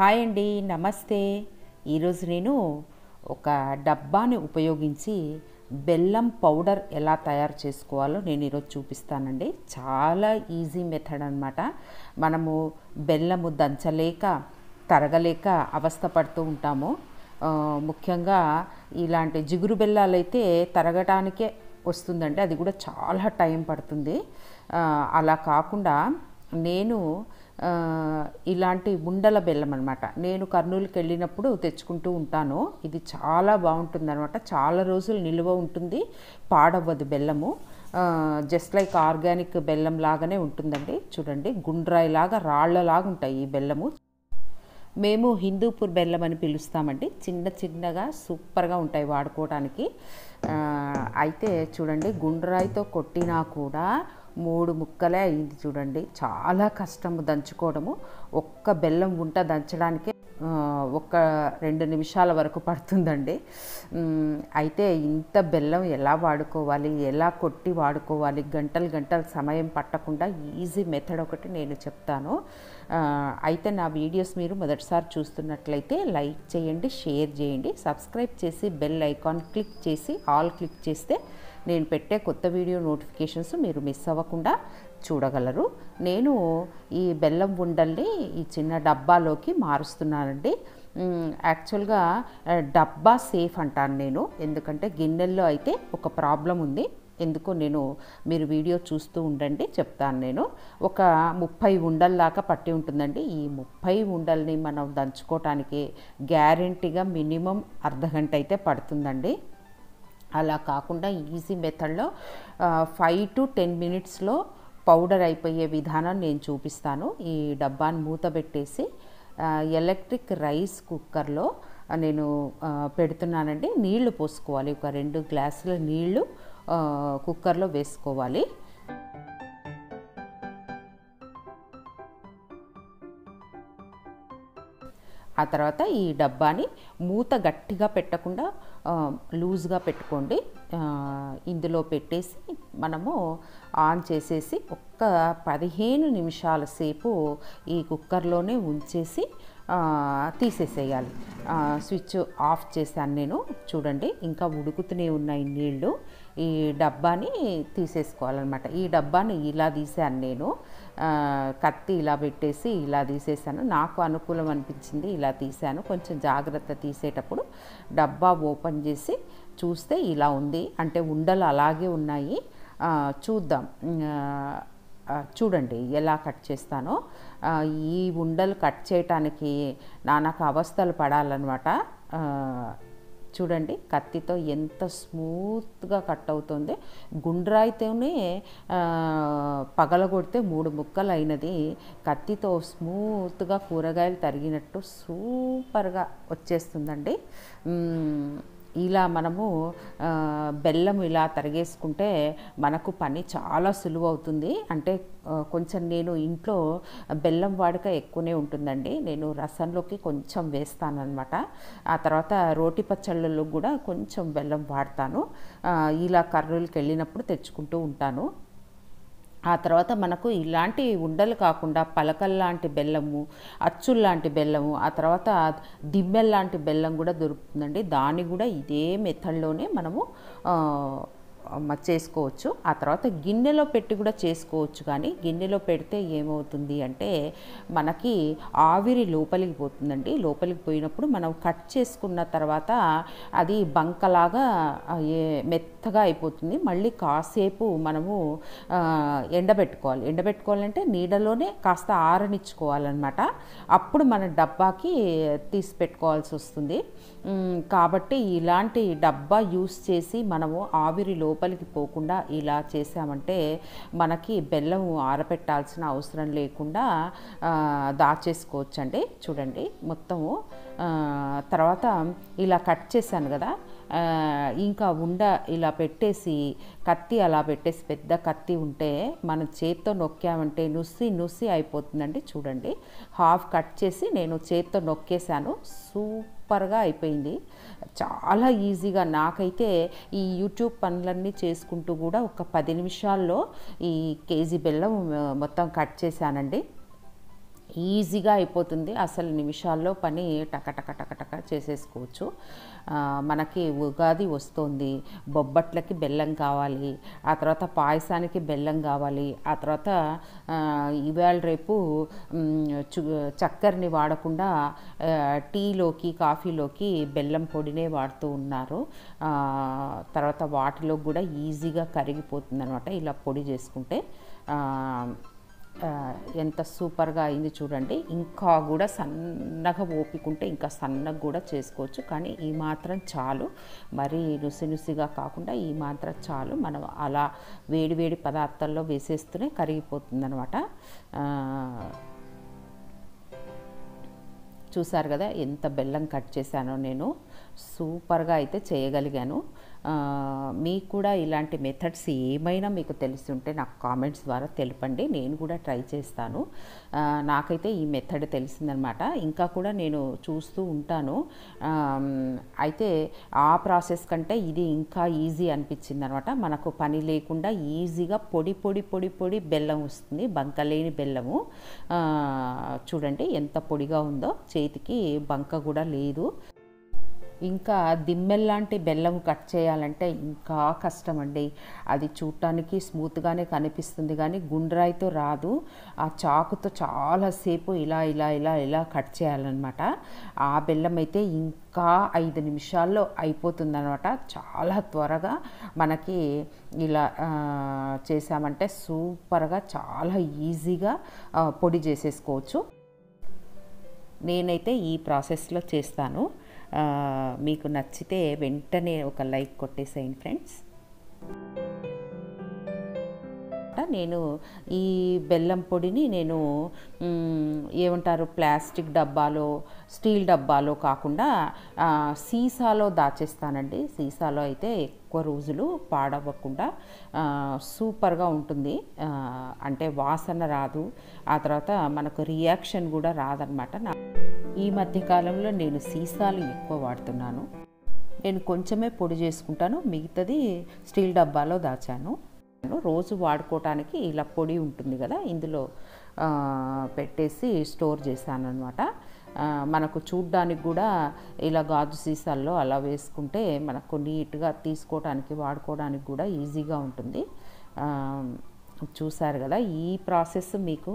hi అండి నమస్తే ఈరోజు నేను ఒక డబ్బాని ఉపయోగించి బెల్లం పౌడర్ ఎలా తయారు చేసుకోవాలో నేను ఈరోజు చూపిస్తానండి చాలా ఈజీ మెథడ్ అనమాట మనము బెల్లము దంచలేక తరగలేక అవస్థపడుతూ ఉంటాము ముఖ్యంగా ఇలాంటి జిగురు బెల్లాలు అయితే తరగటానికే వస్తుందండి అది కూడా చాలా టైం పడుతుంది అలా కాకుండా నేను ఇలాంటి ఉండల బెల్లం అనమాట నేను కర్నూలుకి వెళ్ళినప్పుడు తెచ్చుకుంటూ ఉంటాను ఇది చాలా బాగుంటుంది అనమాట చాలా రోజులు నిల్వ ఉంటుంది పాడవ్వదు బెల్లము జస్ట్ లైక్ ఆర్గానిక్ బెల్లం లాగానే ఉంటుందండి చూడండి గుండ్రాయిలాగా రాళ్లలాగా ఉంటాయి ఈ బెల్లము మేము హిందూపూర్ బెల్లం అని పిలుస్తామండి చిన్న చిన్నగా సూపర్గా ఉంటాయి వాడుకోవడానికి అయితే చూడండి గుండ్రాయితో కొట్టినా కూడా మూడు ముక్కలే అయింది చూడండి చాలా కష్టము దంచుకోవడము ఒక్క బెల్లం ఉంట దంచడానికే ఒక రెండు నిమిషాల వరకు పడుతుందండి అయితే ఇంత బెల్లం ఎలా వాడుకోవాలి ఎలా కొట్టి వాడుకోవాలి గంటలు గంటలు సమయం పట్టకుండా ఈజీ మెథడ్ ఒకటి నేను చెప్తాను అయితే నా వీడియోస్ మీరు మొదటిసారి చూస్తున్నట్లయితే లైక్ చేయండి షేర్ చేయండి సబ్స్క్రైబ్ చేసి బెల్ ఐకాన్ క్లిక్ చేసి ఆల్ క్లిక్ చేస్తే నేను పెట్టే కొత్త వీడియో నోటిఫికేషన్స్ మీరు మిస్ అవ్వకుండా చూడగలరు నేను ఈ బెల్లం ఉండల్ని ఈ చిన్న డబ్బాలోకి మారుస్తున్నానండి యాక్చువల్గా డబ్బా సేఫ్ అంటాను నేను ఎందుకంటే గిన్నెల్లో అయితే ఒక ప్రాబ్లం ఉంది ఎందుకో నేను మీరు వీడియో చూస్తూ ఉండండి చెప్తాను నేను ఒక ముప్పై ఉండల్లాగా పట్టి ఉంటుందండి ఈ ముప్పై ఉండల్ని మనం దంచుకోవటానికి గ్యారంటీగా మినిమం అర్ధ గంట అయితే పడుతుందండి అలా కాకుండా ఈజీ మెథడ్లో ఫైవ్ టు టెన్ మినిట్స్లో పౌడర్ అయిపోయే విధానం నేను చూపిస్తాను ఈ డబ్బాను మూతబెట్టేసి ఎలక్ట్రిక్ రైస్ కుక్కర్లో నేను పెడుతున్నానండి నీళ్లు పోసుకోవాలి ఒక రెండు గ్లాసుల నీళ్లు కుక్కర్లో వేసుకోవాలి ఆ తర్వాత ఈ డబ్బాని మూత గట్టిగా పెట్టకుండా లూజ్గా పెట్టుకోండి ఇందులో పెట్టేసి మనము ఆన్ చేసేసి ఒక్క పదిహేను నిమిషాల సేపు ఈ కుక్కర్లోనే ఉంచేసి తీసేసేయాలి స్విచ్ ఆఫ్ చేశాను నేను చూడండి ఇంకా ఉడుకుతూనే ఉన్నాయి నీళ్ళు ఈ డబ్బాని తీసేసుకోవాలన్నమాట ఈ డబ్బాని ఇలా తీసాను నేను కత్తి ఇలా పెట్టేసి ఇలా తీసేసాను నాకు అనుకూలం అనిపించింది ఇలా తీసాను కొంచెం జాగ్రత్త తీసేటప్పుడు డబ్బా ఓపెన్ చేసి చూస్తే ఇలా ఉంది అంటే ఉండలు అలాగే ఉన్నాయి చూద్దాం చూడండి ఎలా కట్ చేస్తానో ఈ ఉండలు కట్ చేయటానికి నాకు అవస్థలు పడాలన్నమాట చూడండి కత్తితో ఎంత స్మూత్గా కట్ అవుతుంది గుండ్రాయితోనే పగలగొడితే మూడు ముక్కలు అయినది కత్తితో స్మూత్గా కూరగాయలు తరిగినట్టు సూపర్గా వచ్చేస్తుందండి ఇలా మనము బెల్లం ఇలా తరిగేసుకుంటే మనకు పని చాలా సులువు అవుతుంది అంటే కొంచెం నేను ఇంట్లో బెల్లం వాడక ఎక్కువనే ఉంటుందండి నేను రసంలోకి కొంచెం వేస్తానమాట ఆ తర్వాత రోటి పచ్చళ్ళలో కూడా కొంచెం బెల్లం వాడతాను ఇలా కర్రూలకి వెళ్ళినప్పుడు తెచ్చుకుంటూ ఉంటాను ఆ తర్వాత మనకు ఇలాంటి ఉండలు కాకుండా పలకల్లాంటి బెల్లము అచ్చుల్లాంటి బెల్లము ఆ తర్వాత దిమ్మెల్లాంటి బెల్లం కూడా దొరుకుతుందండి దాన్ని కూడా ఇదే మెథడ్లోనే మనము చేసుకోవచ్చు ఆ తర్వాత గిన్నెలో పెట్టి కూడా చేసుకోవచ్చు కానీ గిన్నెలో పెడితే ఏమవుతుంది అంటే మనకి ఆవిరి లోపలికి పోతుందండి లోపలికి పోయినప్పుడు మనం కట్ చేసుకున్న తర్వాత అది బంకలాగా మెత్తగా అయిపోతుంది మళ్ళీ కాసేపు మనము ఎండబెట్టుకోవాలి ఎండబెట్టుకోవాలంటే నీడలోనే కాస్త ఆరనిచ్చుకోవాలన్నమాట అప్పుడు మన డబ్బాకి తీసి పెట్టుకోవాల్సి వస్తుంది కాబట్టి ఇలాంటి డబ్బా యూస్ చేసి మనము ఆవిరిలో లోపలికి పోకుండా ఇలా చేసామంటే మనకి బెల్లం ఆరబెట్టాల్సిన అవసరం లేకుండా దాచేసుకోవచ్చండి చూడండి మొత్తము తర్వాత ఇలా కట్ చేశాను కదా ఇంకా ఉండ ఇలా పెట్టేసి కత్తి అలా పెట్టేసి పెద్ద కత్తి ఉంటే మనం చేత్తో నొక్కామంటే నుసి నుసి అయిపోతుందండి చూడండి హాఫ్ కట్ చేసి నేను చేత్తో నొక్కేశాను సూప్ సూపర్గా అయిపోయింది చాలా ఈజీగా నాకైతే ఈ యూట్యూబ్ పనులన్నీ చేసుకుంటూ కూడా ఒక పది నిమిషాల్లో ఈ కేజీ బెల్లం మొత్తం కట్ చేశానండి ఈజీగా అయిపోతుంది అసలు నిమిషాల్లో పని టకటక టకటక చేసేసుకోవచ్చు మనకి ఉగాది వస్తుంది బొబ్బట్లకి బెల్లం కావాలి ఆ తర్వాత పాయసానికి బెల్లం కావాలి ఆ తర్వాత ఇవాళ రేపు చక్కెరని వాడకుండా టీలోకి కాఫీలోకి బెల్లం పొడినే వాడుతూ ఉన్నారు తర్వాత వాటిలో కూడా ఈజీగా కరిగిపోతుంది అనమాట ఇలా పొడి చేసుకుంటే ఎంత సూపర్గా అయింది చూడండి ఇంకా కూడా సన్నగా ఓపికంటే ఇంకా సన్నగా కూడా చేసుకోవచ్చు కానీ ఈ మాత్రం చాలు మరీ నుసినుసిగా కాకుండా ఈ మాత్రం చాలు మనం అలా వేడివేడి పదార్థాల్లో వేసేస్తూనే కరిగిపోతుందనమాట చూసారు కదా ఎంత బెల్లం కట్ చేశానో నేను సూపర్గా అయితే చేయగలిగాను మీకు కూడా ఇలాంటి మెథడ్స్ ఏమైనా మీకు తెలుసుంటే నాకు కామెంట్స్ ద్వారా తెలపండి నేను కూడా ట్రై చేస్తాను నాకైతే ఈ మెథడ్ తెలిసిందనమాట ఇంకా కూడా నేను చూస్తూ ఉంటాను అయితే ఆ ప్రాసెస్ కంటే ఇది ఇంకా ఈజీ అనిపించింది అనమాట మనకు పని లేకుండా ఈజీగా పొడి పొడి పొడి పొడి బెల్లం వస్తుంది బంక లేని బెల్లము చూడండి ఎంత పొడిగా ఉందో చేతికి బంక కూడా లేదు ఇంకా దిమ్మెల్లాంటి బెల్లం కట్ చేయాలంటే ఇంకా కష్టం అండి అది చూడటానికి స్మూత్గానే కనిపిస్తుంది కానీ గుండ్రాయితో రాదు ఆ చాకుతో చాలాసేపు ఇలా ఇలా ఇలా ఇలా కట్ చేయాలన్నమాట ఆ బెల్లం అయితే ఇంకా ఐదు నిమిషాల్లో అయిపోతుందనమాట చాలా త్వరగా మనకి ఇలా చేసామంటే సూపర్గా చాలా ఈజీగా పొడి చేసేసుకోవచ్చు నేనైతే ఈ ప్రాసెస్లో చేస్తాను మీకు నచ్చితే వెంటనే ఒక లైక్ కొట్టేసేయండి ఫ్రెండ్స్ నేను ఈ బెల్లం పొడిని నేను ఏమంటారు ప్లాస్టిక్ డబ్బాలో స్టీల్ డబ్బాలో కాకుండా సీసాలో దాచేస్తానండి సీసాలో అయితే ఎక్కువ రోజులు పాడవ్వకుండా సూపర్గా ఉంటుంది అంటే వాసన రాదు ఆ తర్వాత మనకు రియాక్షన్ కూడా రాదనమాట నా ఈ మధ్యకాలంలో నేను సీసాలు ఎక్కువ వాడుతున్నాను నేను కొంచెమే పొడి చేసుకుంటాను మిగతాది స్టీల్ డబ్బాలో దాచాను రోజు వాడుకోవటానికి ఇలా పొడి ఉంటుంది కదా ఇందులో పెట్టేసి స్టోర్ చేశాను అనమాట మనకు చూడ్డానికి కూడా ఇలా గాజు సీసాల్లో అలా వేసుకుంటే మనకు నీట్గా తీసుకోవడానికి వాడుకోవడానికి కూడా ఈజీగా ఉంటుంది చూశారు కదా ఈ ప్రాసెస్ మీకు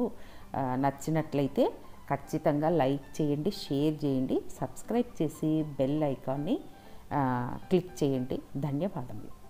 నచ్చినట్లయితే ఖచ్చితంగా లైక్ చేయండి షేర్ చేయండి సబ్స్క్రైబ్ చేసి బెల్ ఐకాన్ని క్లిక్ చేయండి ధన్యవాదములు